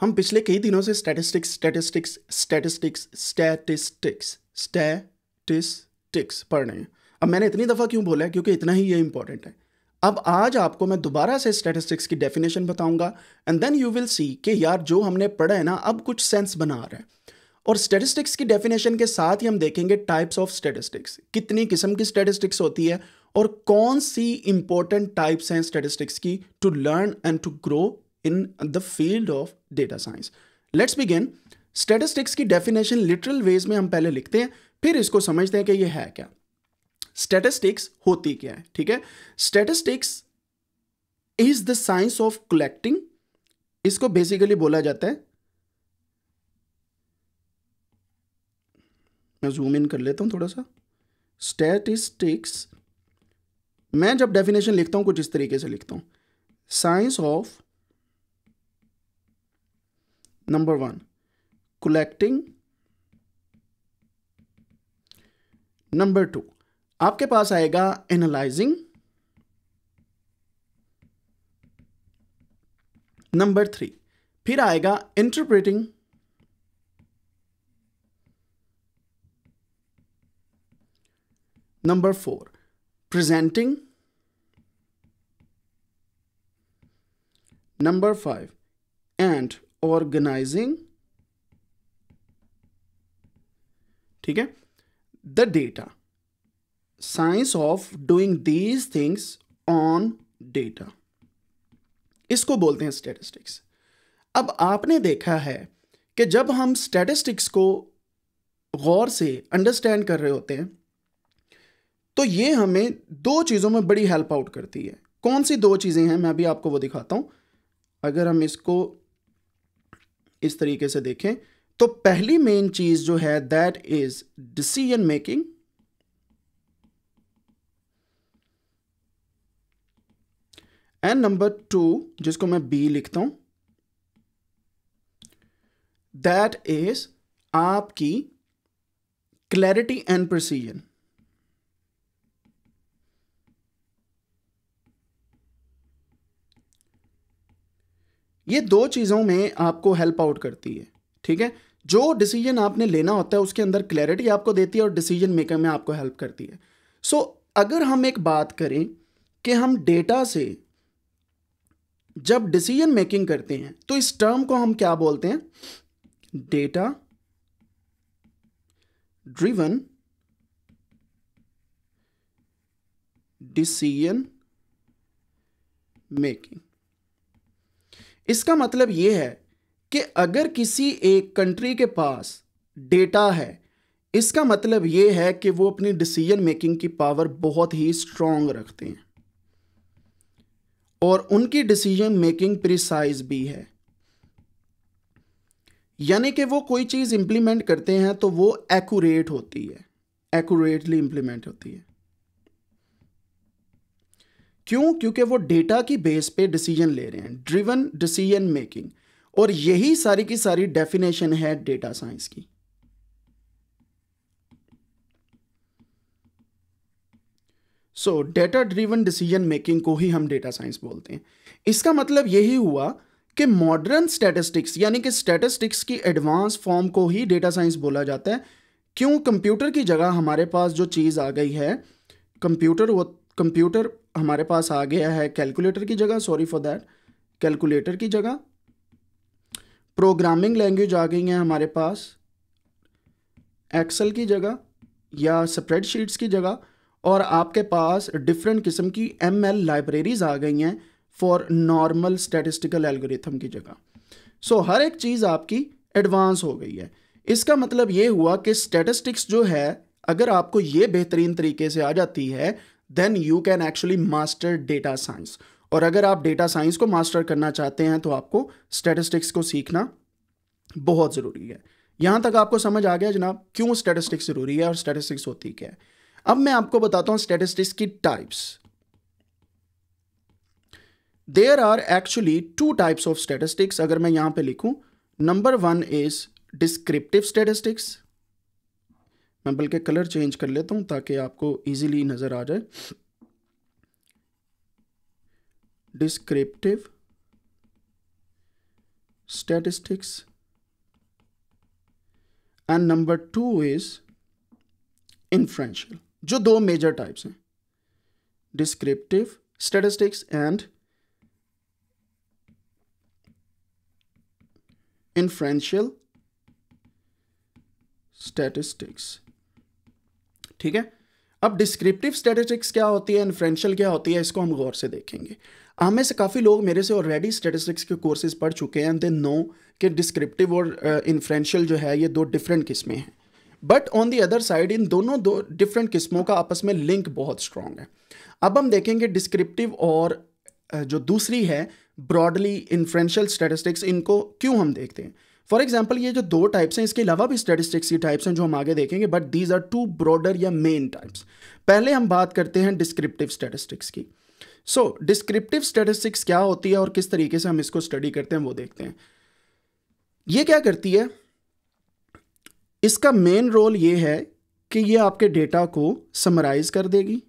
हम पिछले कई दिनों से statistics statistics statistics statistics statistics पढ़ रहे हैं अब मैंने इतनी दफ़ा क्यों बोला है क्योंकि इतना ही ये इंपॉर्टेंट है अब आज आपको मैं दोबारा से स्टैटिस्टिक्स की डेफिनेशन बताऊंगा and then you will see कि यार जो हमने पढ़ा है ना अब कुछ सेंस बना रहा है और स्टैटिस्टिक्स की डेफिनेशन के साथ ही हम देखेंगे टाइप्स ऑफ स्टैटिस्टिक्स कितनी किस्म की स्टैटिस्टिक्स होती है और कौन सी इंपॉर्टेंट टाइप्स हैं स्टैटिस्टिक्स की to learn and to grow in the field of data science. Let's begin. Statistics की डेफिनेशन लिटरल वेज में हम पहले लिखते हैं फिर इसको समझते हैं कि ये है क्या स्टेटिस्टिक्स होती क्या है ठीक है statistics is the science of collecting इसको बेसिकली बोला जाता है मैं जूम इन कर लेता हूं थोड़ा सा स्टैटिस्टिक्स मैं जब डेफिनेशन लिखता हूं कुछ इस तरीके से लिखता हूं science of number one collecting number two आपके पास आएगा एनालाइजिंग नंबर थ्री फिर आएगा interpreting number four presenting number five and organising ठीक है the data science of doing these things on data इसको बोलते हैं स्टेटिस्टिक्स अब आपने देखा है कि जब हम स्टेटिस्टिक्स को गौर से अंडरस्टैंड कर रहे होते हैं तो ये हमें दो चीज़ों में बड़ी हेल्प आउट करती है कौन सी दो चीज़ें हैं मैं अभी आपको वो दिखाता हूं अगर हम इसको इस तरीके से देखें तो पहली मेन चीज जो है that is decision making and number two जिसको मैं बी लिखता हूं दैट इज आपकी क्लैरिटी एंड प्रोसीजन ये दो चीज़ों में आपको हेल्प आउट करती है ठीक है जो डिसीजन आपने लेना होता है उसके अंदर क्लैरिटी आपको देती है और डिसीजन मेकर में आपको हेल्प करती है सो so, अगर हम एक बात करें कि हम डेटा से जब डिसीजन मेकिंग करते हैं तो इस टर्म को हम क्या बोलते हैं डेटा ड्रिवन डिसीजन मेकिंग इसका मतलब ये है कि अगर किसी एक कंट्री के पास डेटा है इसका मतलब ये है कि वो अपनी डिसीजन मेकिंग की पावर बहुत ही स्ट्रॉन्ग रखते हैं और उनकी डिसीजन मेकिंग प्रिसाइज भी है यानी कि वो कोई चीज़ इम्प्लीमेंट करते हैं तो वो एक्यूरेट होती है एक्यूरेटली इम्प्लीमेंट होती है क्यों क्योंकि वो डेटा की बेस पे डिसीजन ले रहे हैं ड्रिवन डिसीजन मेकिंग और यही सारी की सारी डेफिनेशन है डेटा साइंस की so data driven decision making को ही हम डेटा साइंस बोलते हैं इसका मतलब यही हुआ कि मॉडर्न स्टैटिस्टिक्स यानी कि स्टैटिस्टिक्स की एडवांस फॉर्म को ही डेटा साइंस बोला जाता है क्यों कंप्यूटर की जगह हमारे पास जो चीज़ आ गई है कंप्यूटर वो कंप्यूटर हमारे पास आ गया है कैलकुलेटर की जगह सॉरी फॉर दैट कैलकुलेटर की जगह प्रोग्रामिंग लैंग्वेज आ गई है हमारे पास एक्सेल की जगह या स्प्रेडशीट्स की जगह और आपके पास डिफरेंट किस्म की एम एल लाइब्रेरीज आ गई हैं फॉर नॉर्मल स्टेटिस्टिकल एल्गोरिथम की जगह सो so, हर एक चीज़ आपकी एडवांस हो गई है इसका मतलब ये हुआ कि स्टेटिस्टिक्स जो है अगर आपको ये बेहतरीन तरीके से आ जाती है then you can actually master data science और अगर आप डेटा साइंस को मास्टर करना चाहते हैं तो आपको स्टेटिस्टिक्स को सीखना बहुत ज़रूरी है यहाँ तक आपको समझ आ गया जनाब क्यों स्टेटिस्टिक्स ज़रूरी है और स्टैटिस्टिक्स होती क्या है अब मैं आपको बताता हूँ स्टेटिस्टिक्स की types there are actually two types of statistics अगर मैं यहाँ पे लिखूँ number one is descriptive statistics मैं बल्कि कलर चेंज कर लेता हूँ ताकि आपको ईजिली नज़र आ जाए descriptive statistics and number two is influential जो दो मेजर टाइप्स हैं descriptive statistics and influential statistics ठीक है अब डिस्क्रिप्टिव स्टेटिस्टिक्स क्या होती है इन्फ्रेंशियल क्या होती है इसको हम गौर से देखेंगे हम हाँ, में से काफ़ी लोग मेरे से ऑलरेडी स्टेटिस्टिक्स के कोर्सेज पढ़ चुके हैं दे नो कि डिस्क्रिप्टिव और इन्फ्रेंशियल uh, जो है ये दो डिफरेंट किस्में हैं but on the other side इन दोनों दो डिफरेंट किस्मों का आपस में लिंक बहुत स्ट्रांग है अब हम देखेंगे डिस्क्रिप्टिव और uh, जो दूसरी है ब्रॉडली इन्फ्रेंशल स्टेटिस्टिक्स इनको क्यों हम देखते हैं फॉर एग्जाम्पल ये जो दो टाइप्स हैं इसके अलावा भी स्टेटिस्टिक्स की टाइप्स हैं जो हम आगे देखेंगे but these are two broader या मेन टाइप्स पहले हम बात करते हैं डिस्क्रिप्टिव स्टेटिस्टिक्स की सो डिस्क्रिप्टिव स्टेटिस्टिक्स क्या होती है और किस तरीके से हम इसको स्टडी करते हैं वो देखते हैं ये क्या करती है इसका मेन रोल ये है कि ये आपके डेटा को समराइज कर देगी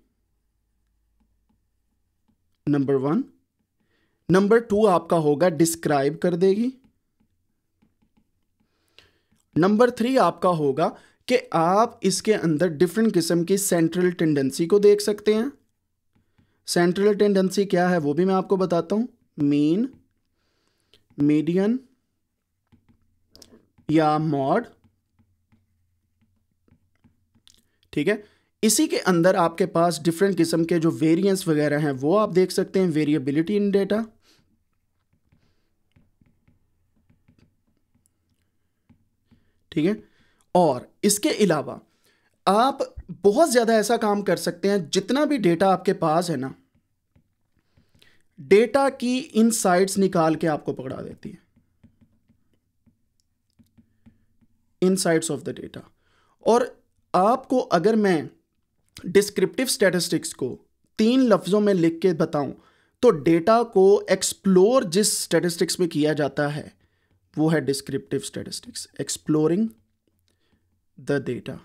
नंबर वन नंबर टू आपका होगा डिस्क्राइब कर देगी नंबर थ्री आपका होगा कि आप इसके अंदर डिफरेंट किस्म की सेंट्रल टेंडेंसी को देख सकते हैं सेंट्रल टेंडेंसी क्या है वो भी मैं आपको बताता हूं मीन मीडियन या मॉड ठीक है इसी के अंदर आपके पास डिफरेंट किस्म के जो वेरिएंस वगैरह हैं वो आप देख सकते हैं वेरिएबिलिटी इन डेटा ठीक है और इसके अलावा आप बहुत ज़्यादा ऐसा काम कर सकते हैं जितना भी डेटा आपके पास है ना डेटा की साइट्स निकाल के आपको पकड़ा देती है साइट्स ऑफ द डेटा और आपको अगर मैं डिस्क्रिप्टिव स्टेटिस्टिक्स को तीन लफ्ज़ों में लिख के बताऊं तो डेटा को एक्सप्लोर जिस स्टेटिस्टिक्स में किया जाता है वो है descriptive statistics exploring the data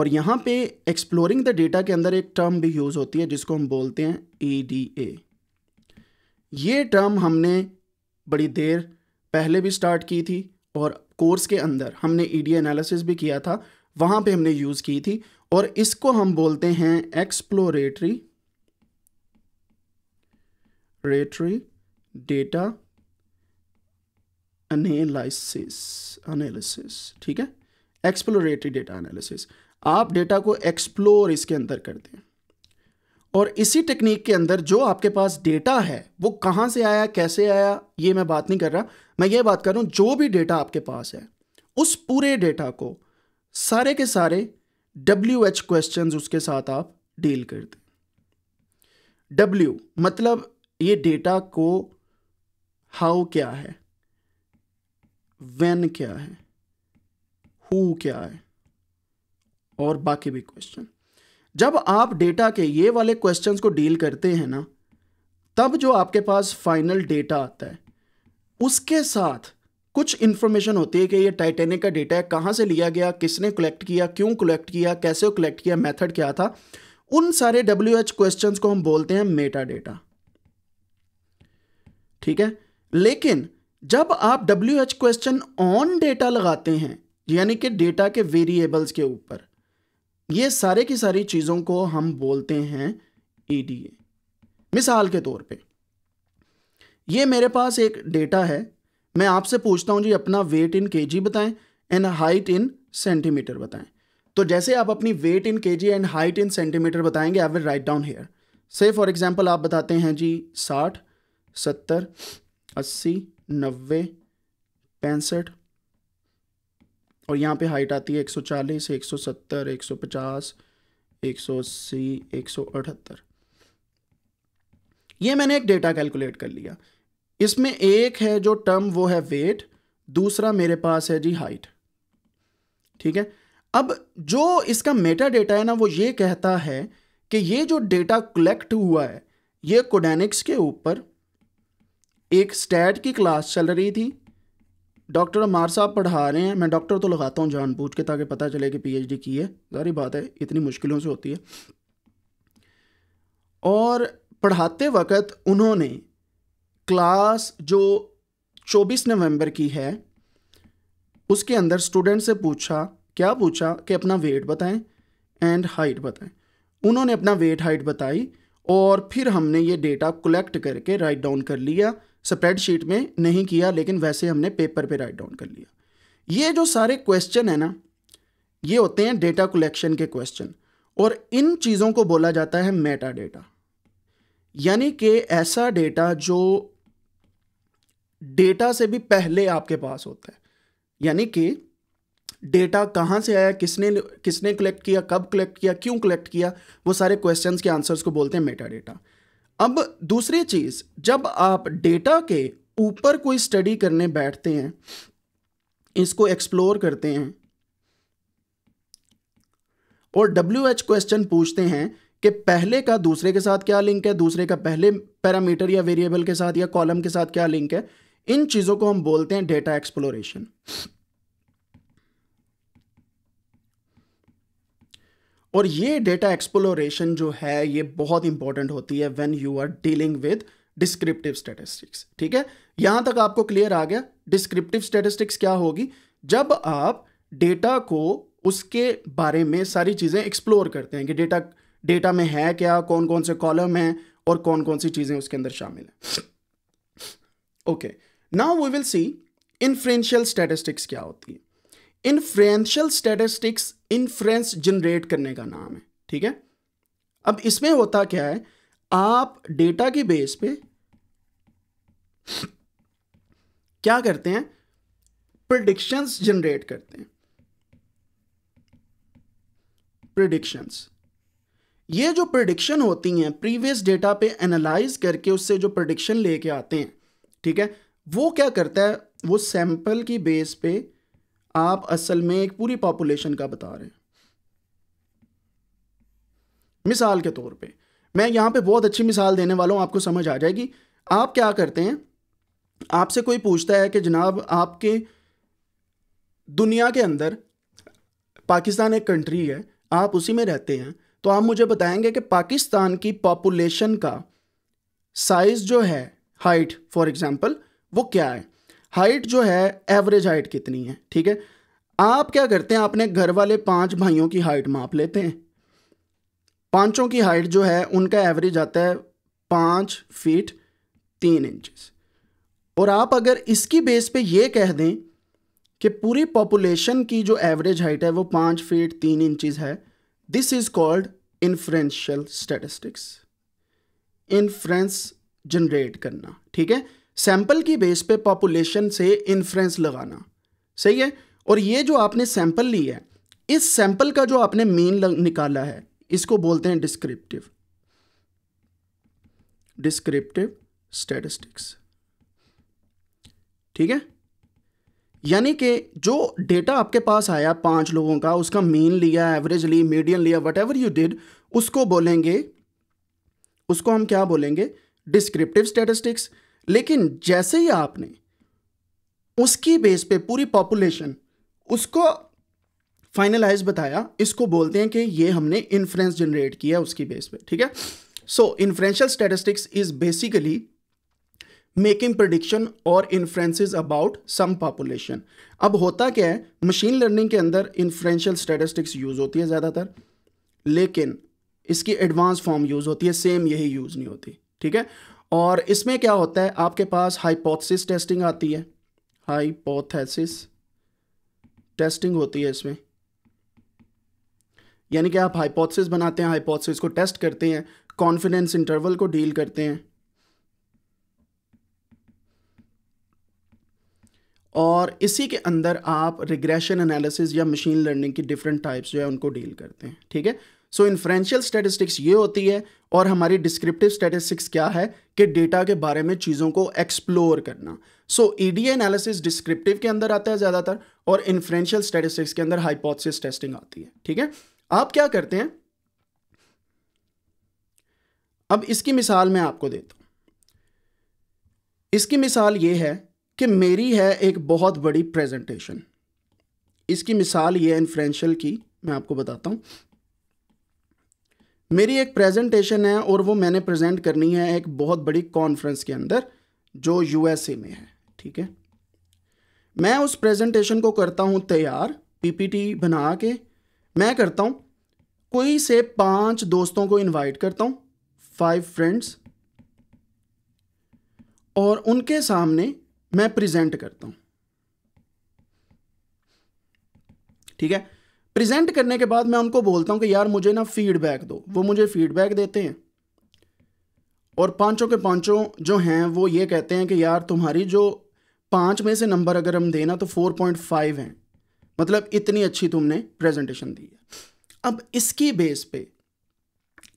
और यहाँ पे एक्सप्लोरिंग द डेटा के अंदर एक टर्म भी यूज़ होती है जिसको हम बोलते हैं ए डी ए ये टर्म हमने बड़ी देर पहले भी स्टार्ट की थी और कोर्स के अंदर हमने ई डी एनालिसिस भी किया था वहाँ पे हमने यूज़ की थी और इसको हम बोलते हैं एक्सप्लोरेटरी रेटरी डेटा एनालिसिस एनालिसिस ठीक है एक्सप्लोरेटरी डेटा एनालिसिस आप डेटा को एक्सप्लोर इसके अंदर करते हैं और इसी टेक्निक के अंदर जो आपके पास डेटा है वो कहाँ से आया कैसे आया ये मैं बात नहीं कर रहा मैं ये बात कर रहा हूँ जो भी डेटा आपके पास है उस पूरे डेटा को सारे के सारे डब्ल्यू एच क्वेश्चन उसके साथ आप डील करते डब्ल्यू मतलब ये डेटा को हाउ क्या है वेन क्या है हु क्या है और बाकी भी क्वेश्चन जब आप डेटा के ये वाले क्वेश्चंस को डील करते हैं ना तब जो आपके पास फाइनल डेटा आता है उसके साथ कुछ इन्फॉर्मेशन होती है कि ये टाइटेनिक का डेटा है कहाँ से लिया गया किसने कलेक्ट किया क्यों कलेक्ट किया कैसे कलेक्ट किया मेथड क्या था उन सारे डब्ल्यू एच क्वेश्चन को हम बोलते हैं मेटा डेटा ठीक है लेकिन जब आप W H question on data लगाते हैं यानी कि डेटा के वेरिएबल्स के ऊपर ये सारे की सारी चीज़ों को हम बोलते हैं ई e मिसाल के तौर पे ये मेरे पास एक डेटा है मैं आपसे पूछता हूं जी अपना वेट इन के जी बताएं एंड हाइट इन सेंटीमीटर बताएं तो जैसे आप अपनी weight in K G and height in centimetre बताएंगे I will write down here से फॉर एग्जाम्पल आप बताते हैं जी साठ सत्तर अस्सी नब्बे पैंसठ और यहाँ पे हाइट आती है 140, 170, एक 180, 178 ये मैंने एक डेटा कैलकुलेट कर लिया इसमें एक है जो टर्म वो है वेट दूसरा मेरे पास है जी हाइट ठीक है अब जो इसका मेटा डेटा है ना वो ये कहता है कि ये जो डेटा कलेक्ट हुआ है ये कोडेनिक्स के ऊपर एक स्टैट की क्लास चल रही थी डॉक्टर अमार साहब पढ़ा रहे हैं मैं डॉक्टर तो लगाता हूँ जानबूझ के ताकि पता चले कि पीएचडी की है सारी बात है इतनी मुश्किलों से होती है और पढ़ाते वक्त उन्होंने क्लास जो 24 नवंबर की है उसके अंदर स्टूडेंट से पूछा क्या पूछा कि अपना वेट बताएं एंड हाइट बताएं उन्होंने अपना वेट हाइट बताई और फिर हमने ये डेटा कलेक्ट करके राइट डाउन कर लिया स्प्रेडशीट में नहीं किया लेकिन वैसे हमने पेपर पे राइट डाउन कर लिया ये जो सारे क्वेश्चन है ना ये होते हैं डेटा कलेक्शन के क्वेश्चन और इन चीज़ों को बोला जाता है मेटा डेटा यानी कि ऐसा डेटा जो डेटा से भी पहले आपके पास होता है यानी कि डेटा कहाँ से आया किसने किसने कलेक्ट किया कब कलेक्ट किया क्यों कलेक्ट किया वो सारे क्वेश्चंस के आंसर्स को बोलते हैं मेटा डेटा अब दूसरी चीज़ जब आप डेटा के ऊपर कोई स्टडी करने बैठते हैं इसको एक्सप्लोर करते हैं और डब्ल्यू एच क्वेश्चन पूछते हैं कि पहले का दूसरे के साथ क्या लिंक है दूसरे का पहले पैरामीटर या वेरिएबल के साथ या कॉलम के साथ क्या लिंक है इन चीज़ों को हम बोलते हैं डेटा एक्सप्लोरेशन और ये डेटा एक्सप्लोरेशन जो है ये बहुत इंपॉर्टेंट होती है when you are dealing with descriptive statistics ठीक है यहां तक आपको क्लियर आ गया डिस्क्रिप्टिव स्टेटिस्टिक्स क्या होगी जब आप डेटा को उसके बारे में सारी चीज़ें एक्सप्लोर करते हैं कि डेटा डेटा में है क्या कौन कौन से कॉलम हैं और कौन कौन सी चीज़ें उसके अंदर शामिल हैं okay now we will see inferential statistics क्या होती है इन्फ्रेंशियल स्टेटिस्टिक्स इन्फ्रेंस जनरेट करने का नाम है ठीक है अब इसमें होता क्या है आप डेटा के बेस पे क्या करते हैं प्रडिक्शंस जनरेट करते हैं प्रडिक्शंस ये जो प्रडिक्शन होती हैं प्रीवियस डेटा पे एनालाइज करके उससे जो प्रडिक्शन लेके आते हैं ठीक है वो क्या करता है वो सैंपल की बेस पे आप असल में एक पूरी पॉपुलेशन का बता रहे हैं मिसाल के तौर पे मैं यहाँ पे बहुत अच्छी मिसाल देने वाला हूँ आपको समझ आ जाएगी आप क्या करते हैं आपसे कोई पूछता है कि जनाब आपके दुनिया के अंदर पाकिस्तान एक कंट्री है आप उसी में रहते हैं तो आप मुझे बताएंगे कि पाकिस्तान की पॉपुलेशन का साइज़ जो है हाइट फॉर एग्ज़ाम्पल वो क्या है हाइट जो है एवरेज हाइट कितनी है ठीक है आप क्या करते हैं अपने घर वाले पांच भाइयों की हाइट माप लेते हैं पांचों की हाइट जो है उनका एवरेज आता है पाँच फीट तीन इंचेस और आप अगर इसकी बेस पे ये कह दें कि पूरी पॉपुलेशन की जो एवरेज हाइट है वो पाँच फीट तीन इंचेस है this is called inferential statistics inference generate करना ठीक है सैंपल की बेस पे पॉपुलेशन से इन्फ्रेंस लगाना सही है और ये जो आपने सैंपल लिया है इस सैंपल का जो आपने मीन निकाला है इसको बोलते हैं डिस्क्रिप्टिव डिस्क्रिप्टिव स्टेटिस्टिक्स ठीक है यानी कि जो डेटा आपके पास आया पांच लोगों का उसका मीन लिया एवरेज ली मीडियन लिया वट एवर यू डिड उसको बोलेंगे उसको हम क्या बोलेंगे डिस्क्रिप्टिव स्टेटिस्टिक्स लेकिन जैसे ही आपने उसकी बेस पे पूरी पॉपुलेशन उसको फाइनलाइज बताया इसको बोलते हैं कि ये हमने इन्फ्लुएंस जनरेट किया उसकी बेस पे ठीक है so influential statistics is basically making prediction और इन्फ्रेंसिस अबाउट सम पॉपुलेशन अब होता क्या है मशीन लर्निंग के अंदर इन्फ्लुएंशियल स्टैटिस्टिक्स यूज़ होती है ज़्यादातर लेकिन इसकी एडवांस फॉर्म यूज़ होती है सेम यही यूज़ नहीं होती ठीक है और इसमें क्या होता है आपके पास हाइपोथेसिस टेस्टिंग आती है हाइपोथेसिस टेस्टिंग होती है इसमें यानी कि आप हाइपोथेसिस बनाते हैं हाइपोथेसिस को टेस्ट करते हैं कॉन्फिडेंस इंटरवल को डील करते हैं और इसी के अंदर आप रिग्रेशन एनालिसिस या मशीन लर्निंग की डिफरेंट टाइप्स जो है उनको डील करते हैं ठीक है सो इन्फ्रेंशियल स्टेटिस्टिक्स ये होती है और हमारी डिस्क्रिप्टिव स्टेटिस्टिक्स क्या है कि डेटा के बारे में चीज़ों को एक्सप्लोर करना सो ईडीए एनालिसिस डिस्क्रिप्टिव के अंदर आता है ज़्यादातर और इन्फ्रेंशियल स्टेटिस्टिक्स के अंदर हाइपोथेसिस टेस्टिंग आती है ठीक है आप क्या करते हैं अब इसकी मिसाल मैं आपको देता हूं इसकी मिसाल ये है कि मेरी है एक बहुत बड़ी प्रेजेंटेशन इसकी मिसाल ये है इन्फ्रेंशियल की मैं आपको बताता हूं मेरी एक प्रेजेंटेशन है और वो मैंने प्रेजेंट करनी है एक बहुत बड़ी कॉन्फ्रेंस के अंदर जो यूएसए में है ठीक है मैं उस प्रेजेंटेशन को करता हूँ तैयार पीपीटी बना के मैं करता हूँ कोई से पांच दोस्तों को इनवाइट करता हूँ फाइव फ्रेंड्स और उनके सामने मैं प्रेजेंट करता हूँ ठीक है प्रेजेंट करने के बाद मैं उनको बोलता हूँ कि यार मुझे ना फीडबैक दो वो मुझे फीडबैक देते हैं और पांचों के पांचों जो हैं वो ये कहते हैं कि यार तुम्हारी जो पाँच में से नंबर अगर हम देना तो फोर पॉइंट फाइव हैं मतलब इतनी अच्छी तुमने प्रेजेंटेशन दी है अब इसकी बेस पे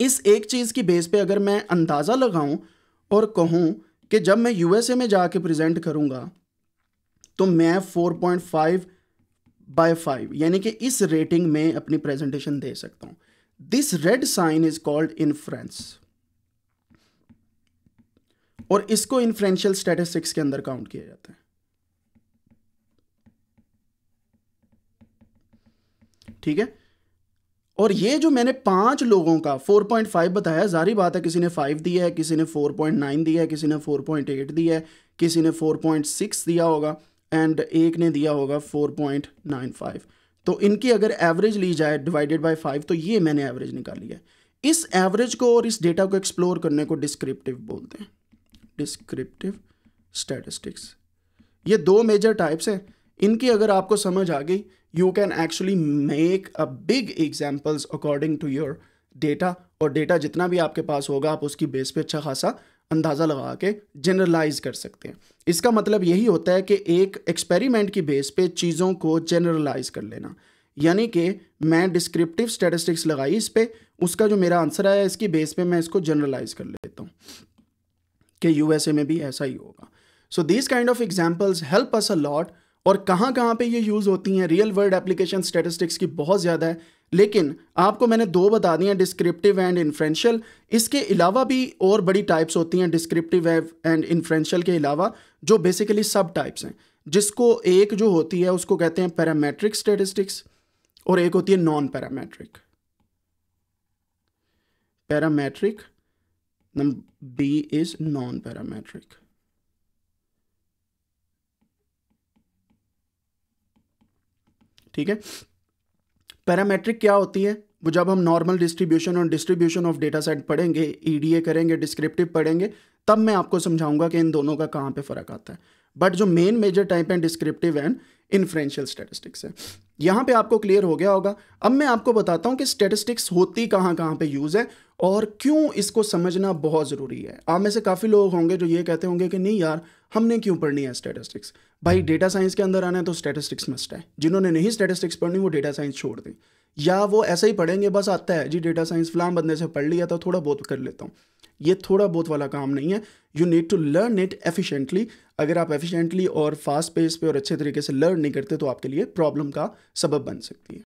इस एक चीज़ की बेस पे अगर मैं अंदाज़ा लगाऊं और कहूं कि जब मैं यूएसए में जाके प्रेजेंट करूंगा तो मैं 4.5 बाय फाइव यानी कि इस रेटिंग में अपनी प्रेजेंटेशन दे सकता हूं this red sign is called inference और इसको इन्फ्रेंशियल स्टेटिस्टिक्स के अंदर काउंट किया जाता है ठीक है और ये जो मैंने पांच लोगों का 4.5 बताया जारी बात है किसी ने 5 दिया है किसी ने 4.9 दिया है किसी ने 4.8 दिया है किसी ने 4.6 दिया होगा एंड एक ने दिया होगा फोर पॉइंट नाइन फाइव तो इनकी अगर एवरेज ली जाए डिवाइडेड बाय फाइव तो ये मैंने एवरेज निकाली है इस एवरेज को और इस डेटा को एक्सप्लोर करने को डिस्क्रिप्टिव बोलते हैं डिस्क्रिप्टिव स्टैटिस्टिक्स ये दो मेजर टाइप्स हैं इनकी अगर आपको समझ आ गई you can actually make a big examples according to your data और डेटा जितना भी आपके पास होगा आप उसकी बेस पे अच्छा खासा अंदाज़ा लगा के जनरलाइज कर सकते हैं इसका मतलब यही होता है कि एक एक्सपेरिमेंट की बेस पे चीज़ों को जनरलाइज कर लेना यानी कि मैं डिस्क्रिप्टिव स्टेटिस्टिक्स लगाई इस पर उसका जो मेरा आंसर आया इसकी बेस पे मैं इसको जनरलाइज कर लेता हूँ कि यूएसए में भी ऐसा ही होगा so these kind of examples help us a lot और कहाँ कहाँ पे ये यूज़ होती हैं रियल वर्ल्ड एप्लीकेशन स्टेटिस्टिक्स की बहुत ज़्यादा है लेकिन आपको मैंने दो बता दी हैं डिस्क्रिप्टिव एंड इन्फ्रेंशियल इसके अलावा भी और बड़ी टाइप्स होती हैं डिस्क्रिप्टिव एंड इन्फ्रेंशियल के अलावा जो बेसिकली सब टाइप्स हैं जिसको एक जो होती है उसको कहते हैं पैरामेट्रिक स्टेटिस्टिक्स और एक होती है non parametric parametric B is non parametric ठीक है पैरामेट्रिक क्या होती है वो जब हम नॉर्मल डिस्ट्रीब्यूशन और डिस्ट्रीब्यूशन ऑफ डेटा सेट पढ़ेंगे ई करेंगे डिस्क्रिप्टिव पढ़ेंगे तब मैं आपको समझाऊंगा कि इन दोनों का कहाँ पे फ़र्क आता है बट जो मेन मेजर टाइप है डिस्क्रिप्टिव एंड इन्फ्लुएंशियल स्टैटिस्टिक्स है यहाँ पे आपको क्लियर हो गया होगा अब मैं आपको बताता हूँ कि स्टैटिस्टिक्स होती कहाँ कहाँ पे यूज़ है और क्यों इसको समझना बहुत ज़रूरी है आप में से काफ़ी लोग होंगे जो ये कहते होंगे कि नहीं यार हमने क्यों पढ़नी है स्टैटिस्टिक्स भाई डेटा साइंस के अंदर आना है तो स्टैटिस्टिक्स मस्ट है जिन्होंने नहीं स्टैटिस्टिक्स पढ़नी वो डेटा साइंस छोड़ दें या वो ऐसा ही पढ़ेंगे बस आता है जी डेटा साइंस फ्लाम बंदे से पढ़ लिया तो थोड़ा बहुत कर लेता हूँ ये थोड़ा बहुत वाला काम नहीं है you need to learn it efficiently अगर आप एफिशिएंटली और फास्ट पेस पे और अच्छे तरीके से लर्न नहीं करते तो आपके लिए प्रॉब्लम का सबब बन सकती है